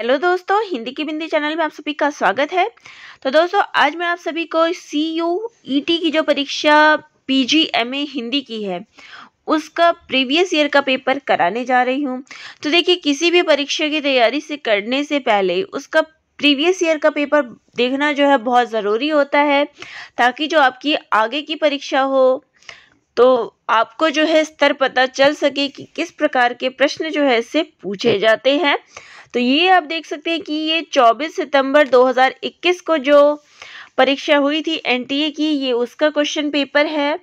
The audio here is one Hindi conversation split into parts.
हेलो दोस्तों हिंदी की बिंदी चैनल में आप सभी का स्वागत है तो दोस्तों आज मैं आप सभी को सी यू ई टी की जो परीक्षा P G M A Hindi की है उसका प्रीवियस ईयर का पेपर कराने जा रही हूँ तो देखिए किसी भी परीक्षा की तैयारी से करने से पहले उसका प्रीवियस ईयर का पेपर देखना जो है बहुत ज़रूरी होता है ताकि जो आपकी आगे की परीक्षा हो तो आपको जो है स्तर पता चल सके कि किस प्रकार के प्रश्न जो है इससे पूछे जाते हैं तो ये आप देख सकते हैं कि ये 24 सितंबर 2021 को जो परीक्षा हुई थी एनटीए की ये उसका क्वेश्चन पेपर है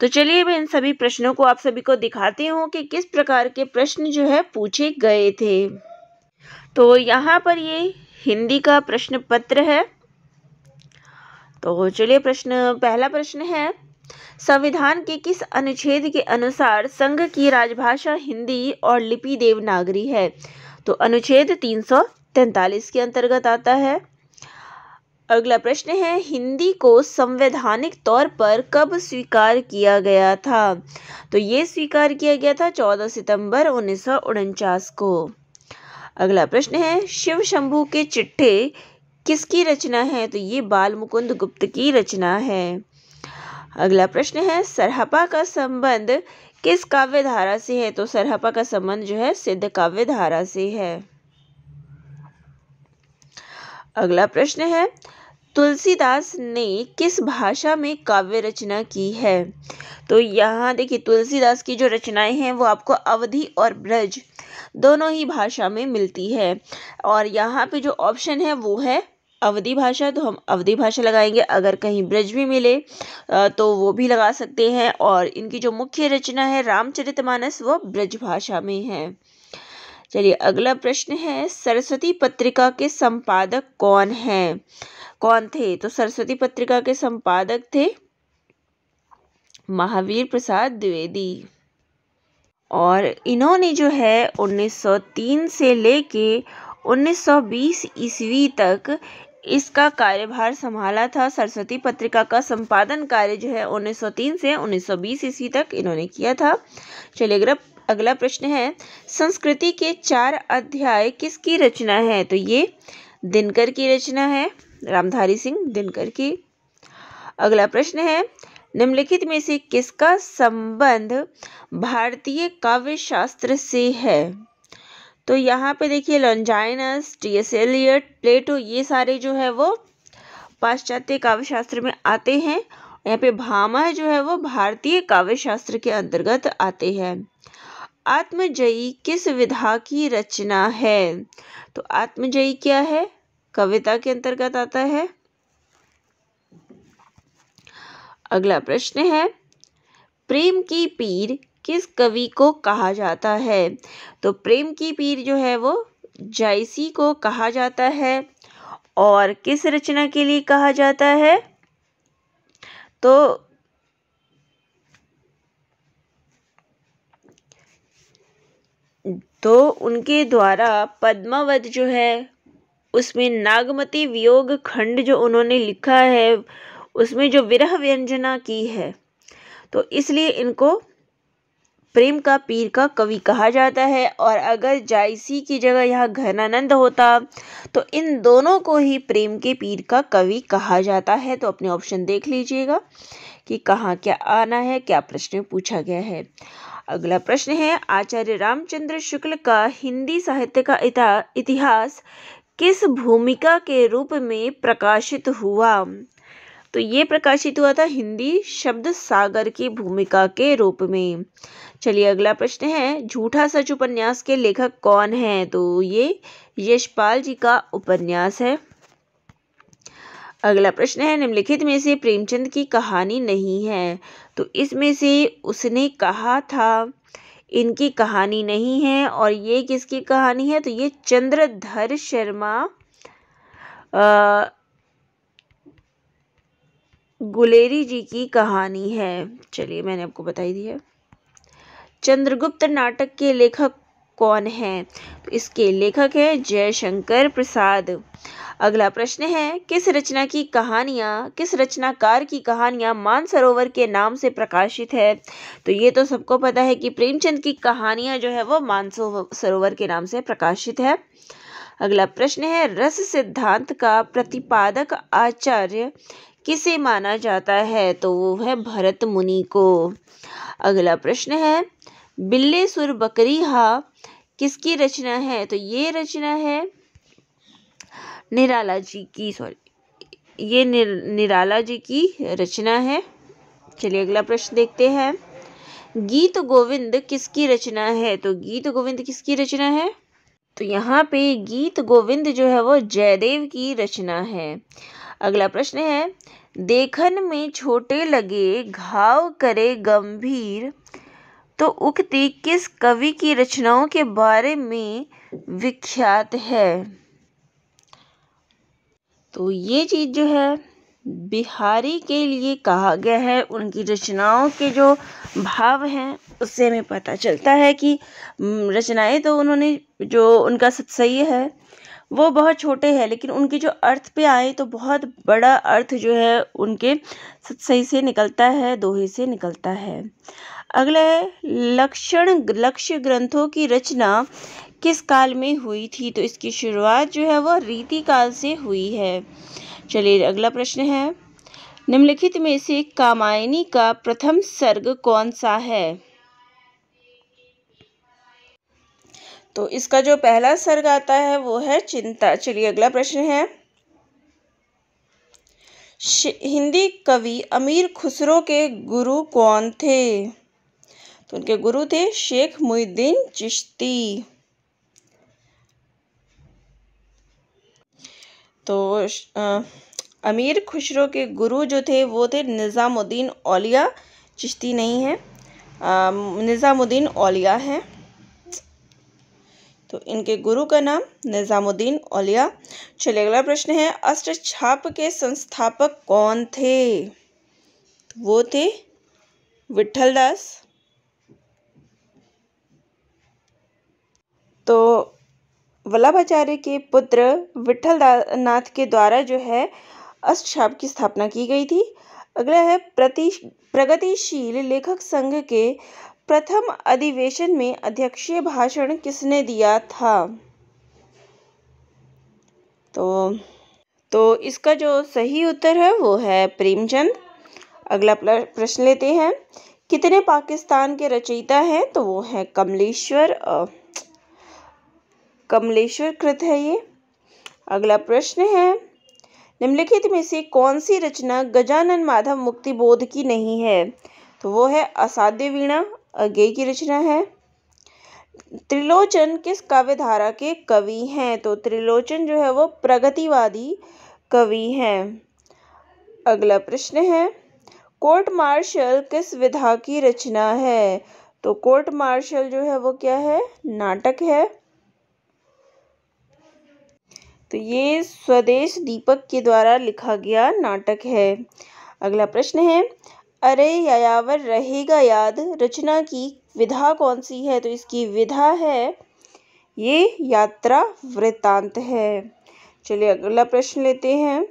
तो चलिए मैं इन सभी प्रश्नों को आप सभी को दिखाती हूँ कि किस प्रकार के प्रश्न जो है पूछे गए थे तो यहाँ पर ये हिंदी का प्रश्न पत्र है तो चलिए प्रश्न पहला प्रश्न है संविधान के किस अनुच्छेद के अनुसार संघ की राजभाषा हिंदी और लिपि देवनागरी है तो अनुच्छेद तीन सौ तैतालीस के अंतर्गत आता है अगला प्रश्न है हिंदी को संवैधानिक तौर पर कब स्वीकार किया गया था तो ये स्वीकार किया गया था 14 सितंबर उन्नीस को अगला प्रश्न है शिव शंभू के चिट्ठे किसकी रचना है तो ये बाल मुकुंद गुप्त की रचना है अगला प्रश्न है सरहपा का संबंध किस काव्य धारा से है तो सरहपा का संबंध जो है सिद्ध काव्य धारा से है अगला प्रश्न है तुलसीदास ने किस भाषा में काव्य रचना की है तो यहाँ देखिए तुलसीदास की जो रचनाएं हैं वो आपको अवधि और ब्रज दोनों ही भाषा में मिलती है और यहाँ पे जो ऑप्शन है वो है अवधि भाषा तो हम अवधि भाषा लगाएंगे अगर कहीं ब्रज भी मिले तो वो भी लगा सकते हैं और इनकी जो मुख्य रचना है रामचरितमानस वो ब्रज भाषा में है चलिए अगला प्रश्न है सरस्वती पत्रिका के संपादक कौन है कौन थे तो सरस्वती पत्रिका के संपादक थे महावीर प्रसाद द्विवेदी और इन्होंने जो है 1903 से लेके 1920 ईस्वी तक इसका कार्यभार संभाला था सरस्वती पत्रिका का संपादन कार्य जो है 1903 से 1920 ईस्वी तक इन्होंने किया था चलिए अगला अगला प्रश्न है संस्कृति के चार अध्याय किसकी रचना है तो ये दिनकर की रचना है रामधारी सिंह दिनकर की अगला प्रश्न है निम्नलिखित में से किसका संबंध भारतीय काव्य शास्त्र से है तो यहाँ पे देखिए Longinus T S Eliot Plato ये सारे जो है वो पाश्चात्य काव्य शास्त्र में आते हैं यहाँ पे भामा जो है वो भारतीय काव्य शास्त्र के अंतर्गत आते हैं आत्मजयी किस विधा की रचना है तो आत्मजयी क्या है कविता के अंतर्गत आता है अगला प्रश्न है प्रेम की पीर किस कवि को कहा जाता है तो प्रेम की पीर जो है वो जायसी को कहा जाता है और किस रचना के लिए कहा जाता है तो तो उनके द्वारा पद्मावत जो है उसमें नागमती वियोग खंड जो उन्होंने लिखा है उसमें जो विरह व्यंजना की है तो इसलिए इनको प्रेम का पीर का कवि कहा जाता है और अगर जायसी की जगह यहाँ घनानंद होता तो इन दोनों को ही प्रेम के पीर का कवि कहा जाता है तो अपने ऑप्शन देख लीजिएगा कि कहाँ क्या आना है क्या प्रश्न पूछा गया है अगला प्रश्न है आचार्य रामचंद्र शुक्ल का हिंदी साहित्य का इतिहास किस भूमिका के रूप में प्रकाशित हुआ तो ये प्रकाशित हुआ था हिंदी शब्द सागर की भूमिका के रूप में चलिए अगला प्रश्न है झूठा सच उपन्यास के लेखक कौन हैं तो ये यशपाल जी का उपन्यास है अगला प्रश्न है निम्नलिखित में से प्रेमचंद की कहानी नहीं है तो इसमें से उसने कहा था इनकी कहानी नहीं है और ये किसकी कहानी है तो ये चंद्रधर शर्मा आ, गुलेरी जी की कहानी है चलिए मैंने आपको बताई दी है चंद्रगुप्त नाटक के लेखक कौन हैं इसके लेखक हैं जयशंकर प्रसाद अगला प्रश्न है किस रचना की कहानियाँ किस रचनाकार की कहानियाँ मानसरोवर के नाम से प्रकाशित है तो ये तो सबको पता है कि प्रेमचंद की कहानियाँ जो है वो मानसरोवर के नाम से प्रकाशित है अगला प्रश्न है रस सिद्धांत का प्रतिपादक आचार्य किसे माना जाता है तो वो है भरत मुनि को अगला प्रश्न है बिल्ले सुर बकरी हा किसकी रचना है तो ये रचना है निराला जी की सॉरी ये निर, निराला जी की रचना है चलिए अगला प्रश्न देखते हैं गीत गोविंद किसकी रचना है तो गीत गोविंद किसकी रचना है तो यहाँ पे गीत गोविंद जो है वो जयदेव की रचना है अगला प्रश्न है देखन में छोटे लगे घाव करे गंभीर तो उक्ति किस कवि की रचनाओं के बारे में विख्यात है तो ये चीज़ जो है बिहारी के लिए कहा गया है उनकी रचनाओं के जो भाव हैं उससे हमें पता चलता है कि रचनाएं तो उन्होंने जो उनका सत्सई है वो बहुत छोटे हैं लेकिन उनके जो अर्थ पे आए तो बहुत बड़ा अर्थ जो है उनके सही से निकलता है दोहे से निकलता है अगला है लक्षण लक्ष्य ग्रंथों की रचना किस काल में हुई थी तो इसकी शुरुआत जो है वह रीति काल से हुई है चलिए अगला प्रश्न है निम्नलिखित में से कामायनी का प्रथम सर्ग कौन सा है तो इसका जो पहला सर्ग आता है वो है चिंता चलिए अगला प्रश्न है हिंदी कवि अमीर खुसरो के गुरु कौन थे तो उनके गुरु थे शेख मुहिद्दीन चिश्ती तो आ, अमीर खुसरो के गुरु जो थे वो थे निज़ामुद्दीन ओलिया चिश्ती नहीं है निज़ामुद्दीन औलिया है तो इनके गुरु का नाम निज़ामुद्दीन औलिया चलिए अगला प्रश्न है अष्ट छाप के संस्थापक कौन थे तो वो थे विठल दास तो वल्लभाचार्य के पुत्र विठल नाथ के द्वारा जो है अष्ट छाप की स्थापना की गई थी अगला है प्रति प्रगतिशील लेखक संघ के प्रथम अधिवेशन में अध्यक्षीय भाषण किसने दिया था तो तो इसका जो सही उत्तर है वो है प्रेमचंद अगला प्रश्न लेते हैं कितने पाकिस्तान के रचयिता हैं तो वो है कमलेश्वर कमलेश्वर कृत है ये अगला प्रश्न है निम्नलिखित में से कौन सी रचना गजानन माधव मुक्ति बोध की नहीं है तो वो है असाध्य वीणा गेय की रचना है त्रिलोचन किस काव्य धारा के कवि हैं तो त्रिलोचन जो है वो प्रगतिवादी कवि हैं अगला प्रश्न है कोर्ट मार्शल किस विधा की रचना है तो कोर्ट मार्शल जो है वो क्या है नाटक है तो ये स्वदेश दीपक के द्वारा लिखा गया नाटक है अगला प्रश्न है अरे यावर रहेगा याद रचना की विधा कौन सी है तो इसकी विधा है ये यात्रा वृतांत है चलिए अगला प्रश्न लेते हैं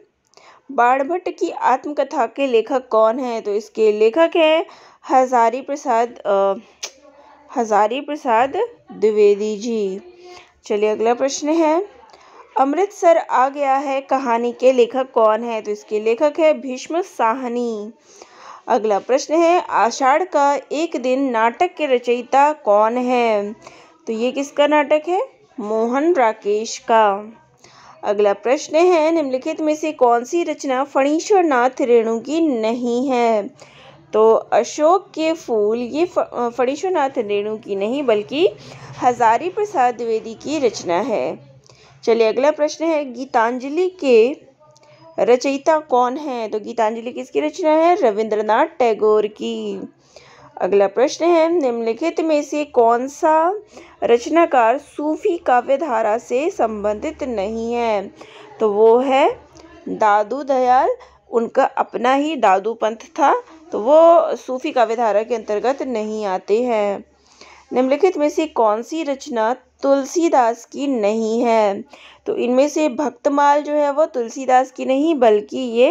बाणभट्ट की आत्मकथा के लेखक कौन है तो इसके लेखक हैं हजारी प्रसाद आ, हजारी प्रसाद द्विवेदी जी चलिए अगला प्रश्न है अमृतसर आ गया है कहानी के लेखक कौन है तो इसके लेखक है भीष्म साहनी अगला प्रश्न है आषाढ़ का एक दिन नाटक के रचयिता कौन है तो ये किसका नाटक है मोहन राकेश का अगला प्रश्न है निम्नलिखित में से कौन सी रचना फणीश्वरनाथ रेणु की नहीं है तो अशोक के फूल ये फणीश्वरनाथ रेणु की नहीं बल्कि हजारी प्रसाद द्विवेदी की रचना है चलिए अगला प्रश्न है गीतांजलि के रचयिता कौन है तो गीतांजलि किसकी रचना है रविंद्रनाथ टैगोर की अगला प्रश्न है निम्नलिखित में से कौन सा रचनाकार सूफी काव्य धारा से संबंधित नहीं है तो वो है दादू दयाल उनका अपना ही दादू पंथ था तो वो सूफी काव्य धारा के अंतर्गत नहीं आते हैं निम्नलिखित में से कौन सी रचना तुलसीदास की नहीं है तो इनमें से भक्तमाल जो है वो तुलसीदास की नहीं बल्कि ये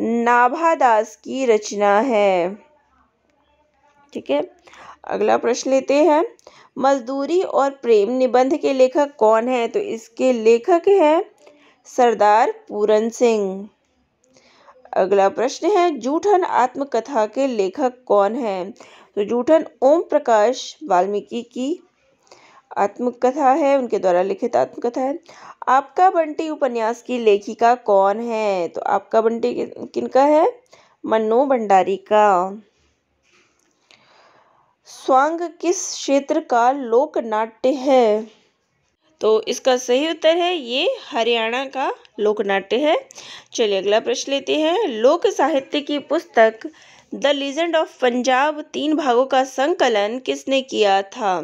नाभादास की रचना है ठीक है अगला प्रश्न लेते हैं मजदूरी और प्रेम निबंध के लेखक कौन है तो इसके लेखक हैं सरदार पूरन सिंह अगला प्रश्न है जूठन आत्मकथा के लेखक कौन है तो जूठन ओम प्रकाश वाल्मीकि की आत्मकथा है उनके द्वारा लिखित आत्मकथा है आपका बंटी उपन्यास की लेखिका कौन है तो आपका बंटी किनका है मनो भंडारी का स्वांग किस क्षेत्र का लोक नाट्य है तो इसका सही उत्तर है ये हरियाणा का लोकनाट्य है चलिए अगला प्रश्न लेते हैं लोक साहित्य की पुस्तक द लीजेंड ऑफ पंजाब तीन भागों का संकलन किसने किया था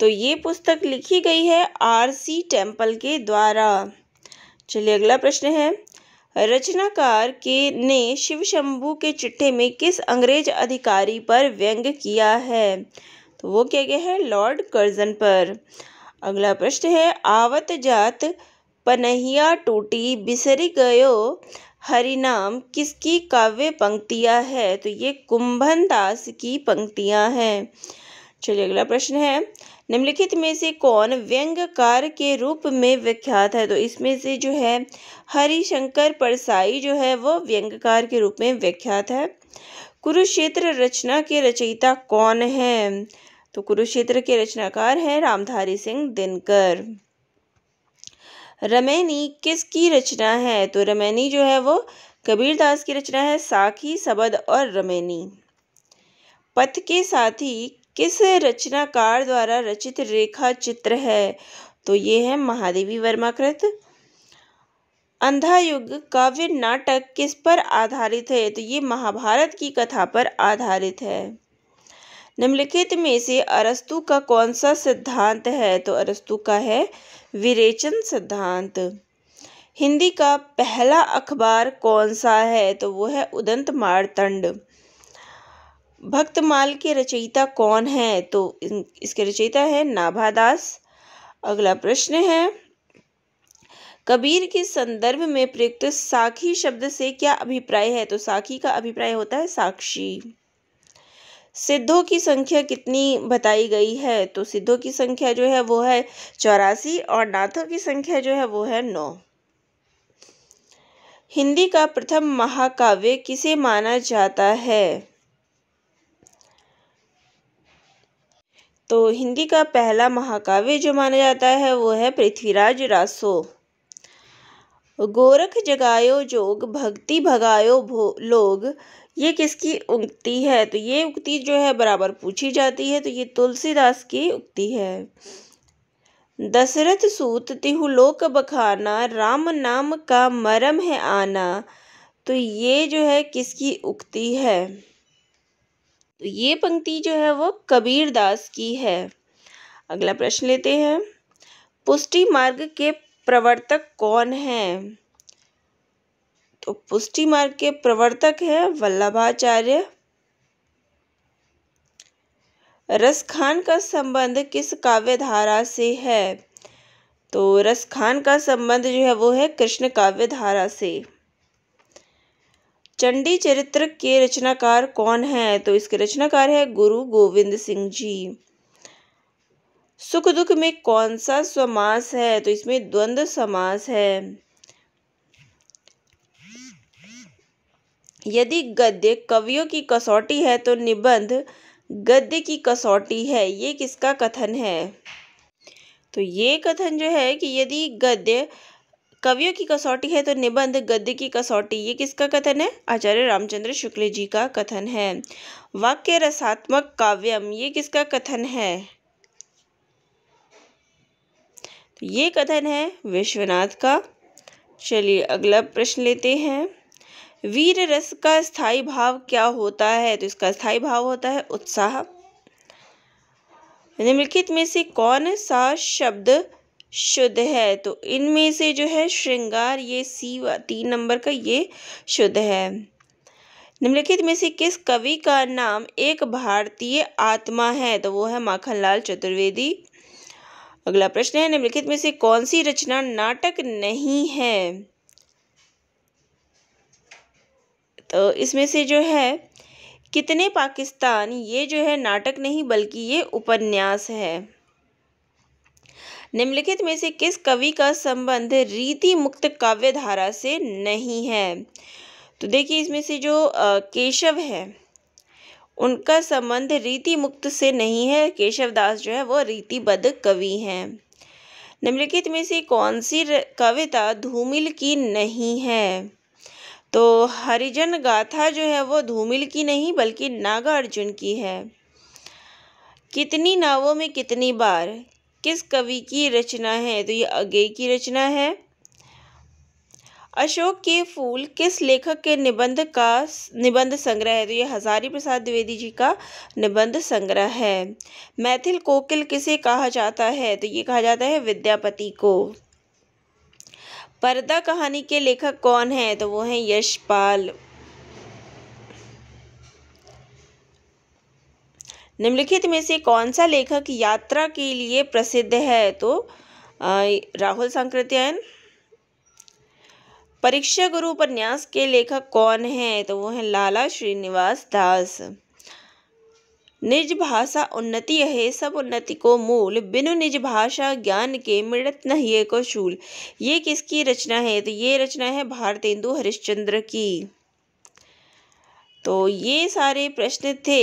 तो ये पुस्तक लिखी गई है आर सी टेम्पल के द्वारा चलिए अगला प्रश्न है रचनाकार के ने शिव शंभू के चिट्ठे में किस अंग्रेज अधिकारी पर व्यंग किया है तो वो क्या गया है लॉर्ड कर्जन पर अगला प्रश्न है आवत जात पनहिया टूटी बिसरी गयो हरिनाम किसकी काव्य पंक्तियां है तो ये कुंभन दास की पंक्तियां हैं चलिए अगला प्रश्न है निम्नलिखित में से कौन व्यंग्यकार के रूप में विख्यात है तो इसमें से जो है हरिशंकर परसाई जो है वो व्यंग्यकार के रूप में विख्यात है कुरुक्षेत्र रचना के रचयिता कौन है तो कुरुक्षेत्र के रचनाकार हैं रामधारी सिंह दिनकर रमैनी किसकी रचना है तो रमैनी जो है वो कबीरदास की रचना है साखी सबद और रमैनी पथ के साथी किस रचनाकार द्वारा रचित रेखा चित्र है तो ये है महादेवी वर्माकृत कृत अंधायुग काव्य नाटक किस पर आधारित है तो ये महाभारत की कथा पर आधारित है निम्नलिखित में से अरस्तु का कौन सा सिद्धांत है तो अरस्तु का है विरेचन सिद्धांत हिंदी का पहला अखबार कौन सा है तो वो है उदंत मारतंड भक्तमाल के रचयिता कौन है तो इसके रचयिता है नाभादास अगला प्रश्न है कबीर के संदर्भ में प्रयुक्त साखी शब्द से क्या अभिप्राय है तो साखी का अभिप्राय होता है साक्षी सिद्धों की संख्या कितनी बताई गई है तो सिद्धों की संख्या जो है वो है चौरासी और नाथों की संख्या जो है वो है नौ हिंदी का प्रथम महाकाव्य किसे माना जाता है तो हिंदी का पहला महाकाव्य जो माना जाता है वो है पृथ्वीराज रासो गोरख जगायो जोग भक्ति भगायो भो लोग ये किसकी उक्ति है तो ये उक्ति जो है बराबर पूछी जाती है तो ये तुलसीदास की उक्ति है दशरथ सूत तिहु लोक बखाना राम नाम का मरम है आना तो ये जो है किसकी उक्ति है तो ये पंक्ति जो है वो कबीर दास की है अगला प्रश्न लेते हैं पुष्टि मार्ग के प्रवर्तक कौन है तो पुष्टि मार्ग के प्रवर्तक है वल्लभाचार्य रस खान का संबंध किस काव्य धारा से है तो रस खान का संबंध जो है वो है कृष्ण काव्य धारा से चंडी चरित्र के रचनाकार कौन है तो इसके रचनाकार है गुरु गोविंद सिंह जी सुख दुख में कौन सा समास है तो इसमें द्वंद समास है यदि गद्य कवियों की कसौटी है तो निबंध गद्य की कसौटी है ये किसका कथन है तो ये कथन जो है कि यदि गद्य कवियों की कसौटी है तो निबंध गद्य की कसौटी ये किसका कथन है आचार्य रामचंद्र शुक्ल जी का कथन है वाक्य रसात्मक काव्यम ये किसका कथन है तो ये कथन है विश्वनाथ का चलिए अगला प्रश्न लेते हैं वीर रस का स्थायी भाव क्या होता है तो इसका स्थायी भाव होता है उत्साह निम्नलिखित में से कौन सा शब्द शुद्ध है तो इनमें से जो है श्रृंगार ये सी तीन नंबर का ये शुद्ध है निम्नलिखित में से किस कवि का नाम एक भारतीय आत्मा है तो वो है माखनलाल चतुर्वेदी अगला प्रश्न है निम्नलिखित में से कौन सी रचना नाटक नहीं है तो इसमें से जो है कितने पाकिस्तान ये जो है नाटक नहीं बल्कि ये उपन्यास है निम्नलिखित में से किस कवि का संबंध रीति मुक्त काव्य धारा से नहीं है तो देखिए इसमें से जो केशव है उनका संबंध रीति मुक्त से नहीं है केशव दास जो है वो रीतिबद्ध कवि हैं निम्नलिखित में से कौन सी कविता धूमिल की नहीं है तो हरिजन गाथा जो है वो धूमिल की नहीं बल्कि नागार्जुन की है कितनी नावों में कितनी बार किस कवि की रचना है तो ये अगे की रचना है अशोक के फूल किस लेखक के निबंध का निबंध संग्रह है तो ये हजारी प्रसाद द्विवेदी जी का निबंध संग्रह है मैथिल कोकिल किसे कहा जाता है तो ये कहा जाता है विद्यापति को पर्दा कहानी के लेखक कौन है तो वो हैं यशपाल निम्नलिखित में से कौन सा लेखक यात्रा के लिए प्रसिद्ध है तो राहुल सांकृत्यायन परीक्षा गुरु उपन्यास के लेखक कौन हैं तो वो हैं लाला श्रीनिवास दास निज भाषा उन्नति है सब उन्नति को मूल बिनु निज भाषा ज्ञान के मृत न को शूल ये किसकी रचना है तो ये रचना है भारतेंदु हरिश्चंद्र की तो ये सारे प्रश्न थे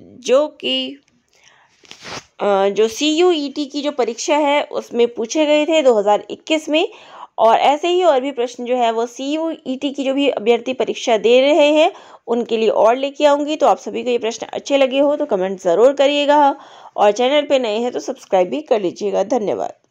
जो कि जो सी यू ई टी की जो परीक्षा है उसमें पूछे गए थे 2021 में और ऐसे ही और भी प्रश्न जो है वो सी यू ई टी की जो भी अभ्यर्थी परीक्षा दे रहे हैं उनके लिए और लेके आऊँगी तो आप सभी को ये प्रश्न अच्छे लगे हो तो कमेंट ज़रूर करिएगा और चैनल पे नए हैं तो सब्सक्राइब भी कर लीजिएगा धन्यवाद